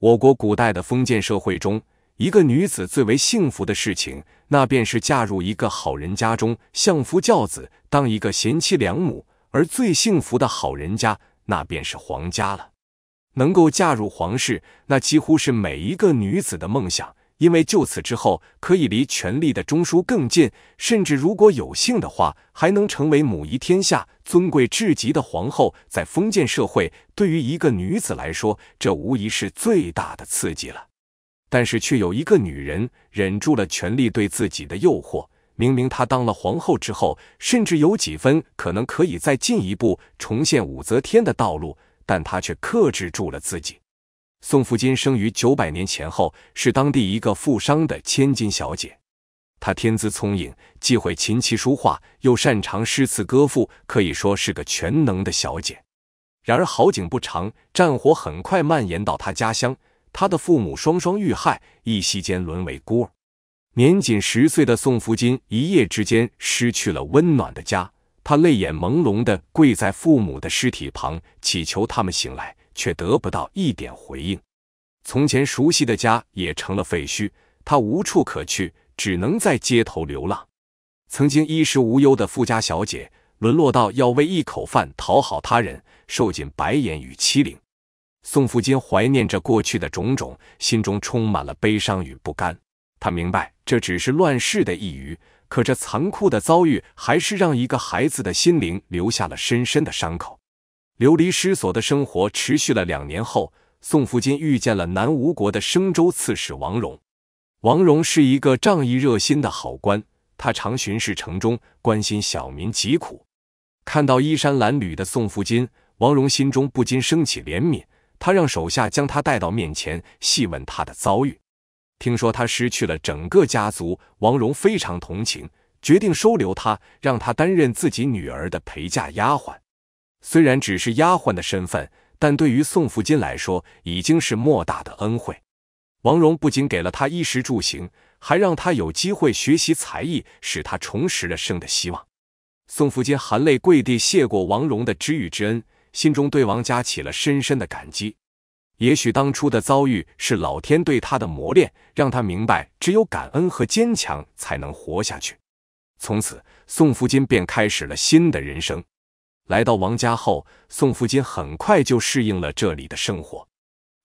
我国古代的封建社会中，一个女子最为幸福的事情，那便是嫁入一个好人家中，相夫教子，当一个贤妻良母。而最幸福的好人家，那便是皇家了。能够嫁入皇室，那几乎是每一个女子的梦想。因为就此之后，可以离权力的中枢更近，甚至如果有幸的话，还能成为母仪天下、尊贵至极的皇后。在封建社会，对于一个女子来说，这无疑是最大的刺激了。但是，却有一个女人忍住了权力对自己的诱惑。明明她当了皇后之后，甚至有几分可能可以再进一步重现武则天的道路，但她却克制住了自己。宋福金生于九百年前后，是当地一个富商的千金小姐。她天资聪颖，既会琴棋书画，又擅长诗词歌赋，可以说是个全能的小姐。然而好景不长，战火很快蔓延到她家乡，她的父母双双遇害，一夕间沦为孤儿。年仅十岁的宋福金一夜之间失去了温暖的家，他泪眼朦胧地跪在父母的尸体旁，祈求他们醒来。却得不到一点回应，从前熟悉的家也成了废墟，他无处可去，只能在街头流浪。曾经衣食无忧的富家小姐，沦落到要为一口饭讨好他人，受尽白眼与欺凌。宋富金怀念着过去的种种，心中充满了悲伤与不甘。他明白这只是乱世的一隅，可这残酷的遭遇还是让一个孩子的心灵留下了深深的伤口。流离失所的生活持续了两年后，宋福金遇见了南吴国的升州刺史王荣。王荣是一个仗义热心的好官，他常巡视城中，关心小民疾苦。看到衣衫褴褛的宋福金，王荣心中不禁升起怜悯。他让手下将他带到面前，细问他的遭遇。听说他失去了整个家族，王荣非常同情，决定收留他，让他担任自己女儿的陪嫁丫鬟。虽然只是丫鬟的身份，但对于宋福金来说已经是莫大的恩惠。王荣不仅给了他衣食住行，还让他有机会学习才艺，使他重拾了生的希望。宋福金含泪跪地谢过王荣的知遇之恩，心中对王家起了深深的感激。也许当初的遭遇是老天对他的磨练，让他明白只有感恩和坚强才能活下去。从此，宋福金便开始了新的人生。来到王家后，宋福金很快就适应了这里的生活。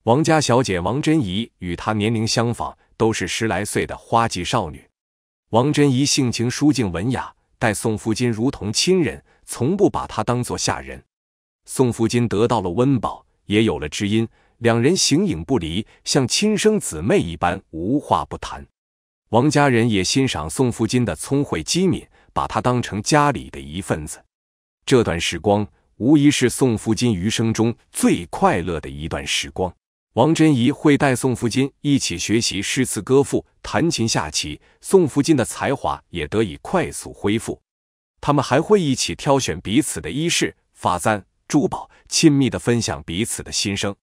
王家小姐王珍怡与她年龄相仿，都是十来岁的花季少女。王珍怡性情淑静文雅，待宋福金如同亲人，从不把她当作下人。宋福金得到了温饱，也有了知音，两人形影不离，像亲生姊妹一般，无话不谈。王家人也欣赏宋福金的聪慧机敏，把他当成家里的一份子。这段时光无疑是宋福金余生中最快乐的一段时光。王真怡会带宋福金一起学习诗词歌赋、弹琴下棋，宋福金的才华也得以快速恢复。他们还会一起挑选彼此的衣饰、发簪、珠宝，亲密的分享彼此的心声。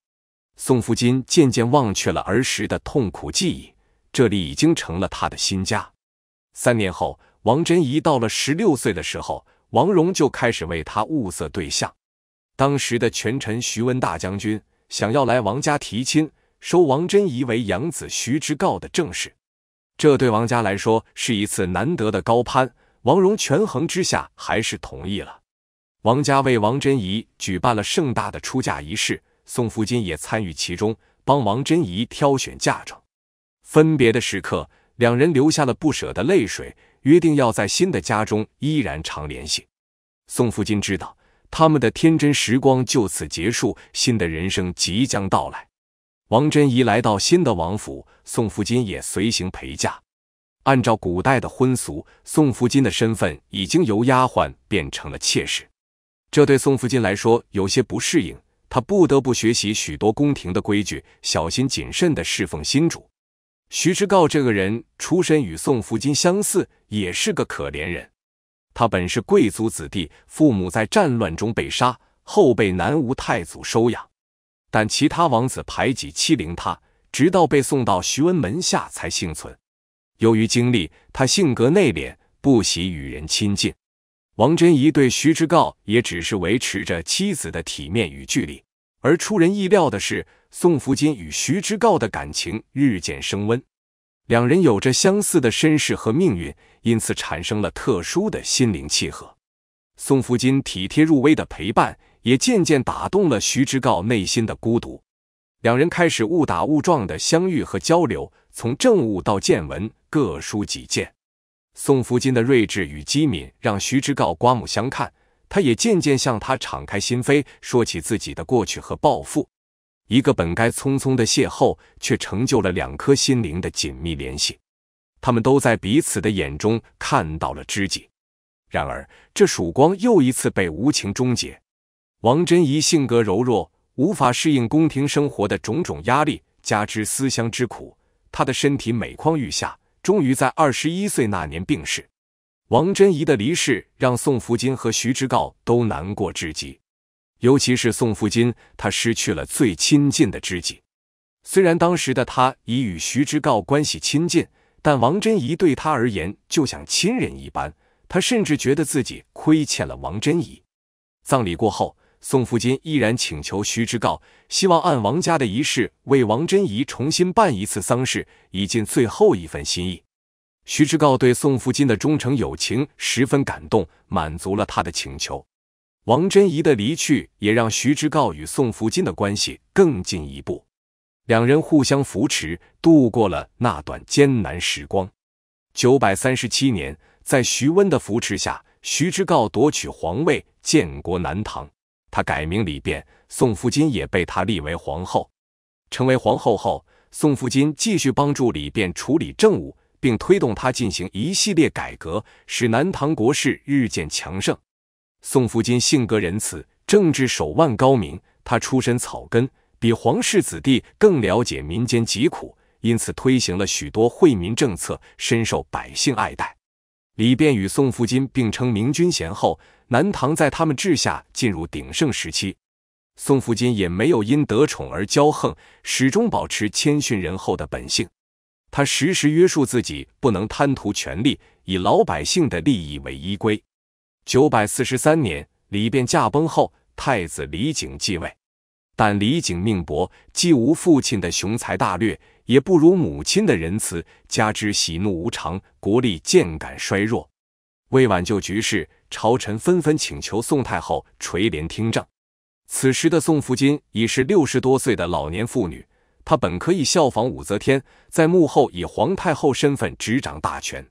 宋福金渐渐忘却了儿时的痛苦记忆，这里已经成了他的新家。三年后，王真怡到了十六岁的时候。王蓉就开始为他物色对象，当时的权臣徐温大将军想要来王家提亲，收王贞仪为养子徐知诰的正室，这对王家来说是一次难得的高攀。王荣权衡之下，还是同意了。王家为王贞仪举办了盛大的出嫁仪式，宋福金也参与其中，帮王贞仪挑选嫁妆。分别的时刻，两人流下了不舍的泪水。约定要在新的家中依然常联系。宋福金知道他们的天真时光就此结束，新的人生即将到来。王珍怡来到新的王府，宋福金也随行陪嫁。按照古代的婚俗，宋福金的身份已经由丫鬟变成了妾室，这对宋福金来说有些不适应。他不得不学习许多宫廷的规矩，小心谨慎地侍奉新主。徐志诰这个人出身与宋福金相似，也是个可怜人。他本是贵族子弟，父母在战乱中被杀，后被南吴太祖收养，但其他王子排挤欺凌他，直到被送到徐温门下才幸存。由于经历，他性格内敛，不喜与人亲近。王贞仪对徐志诰也只是维持着妻子的体面与距离。而出人意料的是。宋福金与徐之诰的感情日渐升温，两人有着相似的身世和命运，因此产生了特殊的心灵契合。宋福金体贴入微的陪伴，也渐渐打动了徐之诰内心的孤独。两人开始误打误撞的相遇和交流，从政务到见闻，各抒己见。宋福金的睿智与机敏让徐之诰刮目相看，他也渐渐向他敞开心扉，说起自己的过去和抱负。一个本该匆匆的邂逅，却成就了两颗心灵的紧密联系。他们都在彼此的眼中看到了知己。然而，这曙光又一次被无情终结。王珍怡性格柔弱，无法适应宫廷生活的种种压力，加之思乡之苦，她的身体每况愈下，终于在二十一岁那年病逝。王珍怡的离世让宋福金和徐之诰都难过至极。尤其是宋福金，他失去了最亲近的知己。虽然当时的他已与徐之诰关系亲近，但王真怡对他而言就像亲人一般。他甚至觉得自己亏欠了王真怡。葬礼过后，宋福金依然请求徐之诰，希望按王家的仪式为王真怡重新办一次丧事，以尽最后一份心意。徐之诰对宋福金的忠诚友情十分感动，满足了他的请求。王贞仪的离去也让徐之诰与宋福金的关系更进一步，两人互相扶持，度过了那段艰难时光。九百三十七年，在徐温的扶持下，徐之诰夺取皇位，建国南唐。他改名李昪，宋福金也被他立为皇后。成为皇后后，宋福金继续帮助李昪处理政务，并推动他进行一系列改革，使南唐国势日渐强盛。宋福金性格仁慈，政治手腕高明。他出身草根，比皇室子弟更了解民间疾苦，因此推行了许多惠民政策，深受百姓爱戴。李昪与宋福金并称明君贤后，南唐在他们治下进入鼎盛时期。宋福金也没有因得宠而骄横，始终保持谦逊仁厚的本性。他时时约束自己，不能贪图权力，以老百姓的利益为依归。九百四十三年，李辨驾崩后，太子李璟继位，但李璟命薄，既无父亲的雄才大略，也不如母亲的仁慈，加之喜怒无常，国力渐感衰弱。为挽救局势，朝臣纷纷请求宋太后垂帘听政。此时的宋福金已是六十多岁的老年妇女，她本可以效仿武则天，在幕后以皇太后身份执掌大权。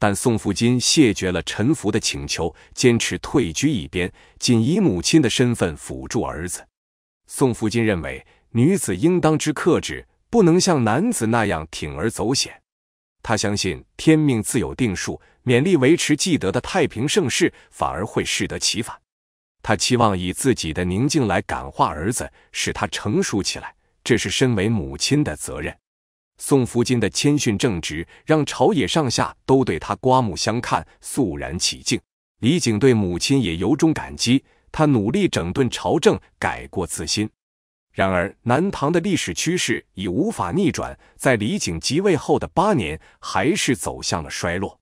但宋富金谢绝了陈福的请求，坚持退居一边，仅以母亲的身份辅助儿子。宋富金认为，女子应当之克制，不能像男子那样铤而走险。他相信天命自有定数，勉力维持既得的太平盛世反而会适得其反。他期望以自己的宁静来感化儿子，使他成熟起来，这是身为母亲的责任。宋福金的谦逊正直，让朝野上下都对他刮目相看，肃然起敬。李璟对母亲也由衷感激，他努力整顿朝政，改过自新。然而，南唐的历史趋势已无法逆转，在李璟即位后的八年，还是走向了衰落。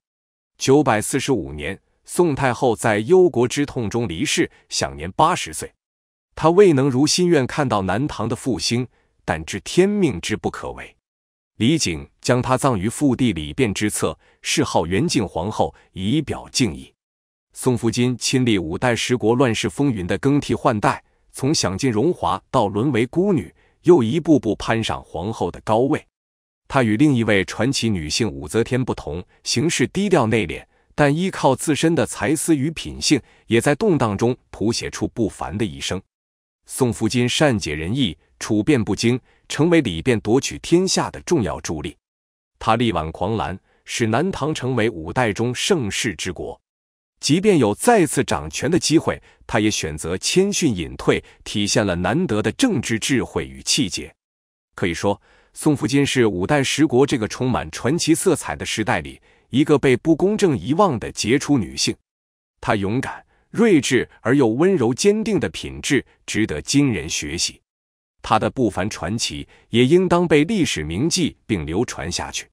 九百四十五年，宋太后在忧国之痛中离世，享年八十岁。她未能如心愿看到南唐的复兴，但知天命之不可违。李璟将她葬于父地礼殿之侧，谥号元敬皇后，以表敬意。宋福金亲历五代十国乱世风云的更替换代，从享尽荣华到沦为孤女，又一步步攀上皇后的高位。她与另一位传奇女性武则天不同，行事低调内敛，但依靠自身的才思与品性，也在动荡中谱写出不凡的一生。宋福金善解人意，处变不惊。成为李便夺取天下的重要助力，他力挽狂澜，使南唐成为五代中盛世之国。即便有再次掌权的机会，他也选择谦逊隐退，体现了难得的政治智慧与气节。可以说，宋福金是五代十国这个充满传奇色彩的时代里一个被不公正遗忘的杰出女性。她勇敢、睿智而又温柔坚定的品质，值得今人学习。他的不凡传奇也应当被历史铭记并流传下去。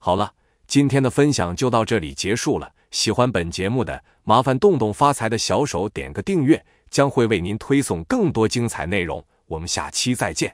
好了，今天的分享就到这里结束了。喜欢本节目的，麻烦动动发财的小手点个订阅，将会为您推送更多精彩内容。我们下期再见。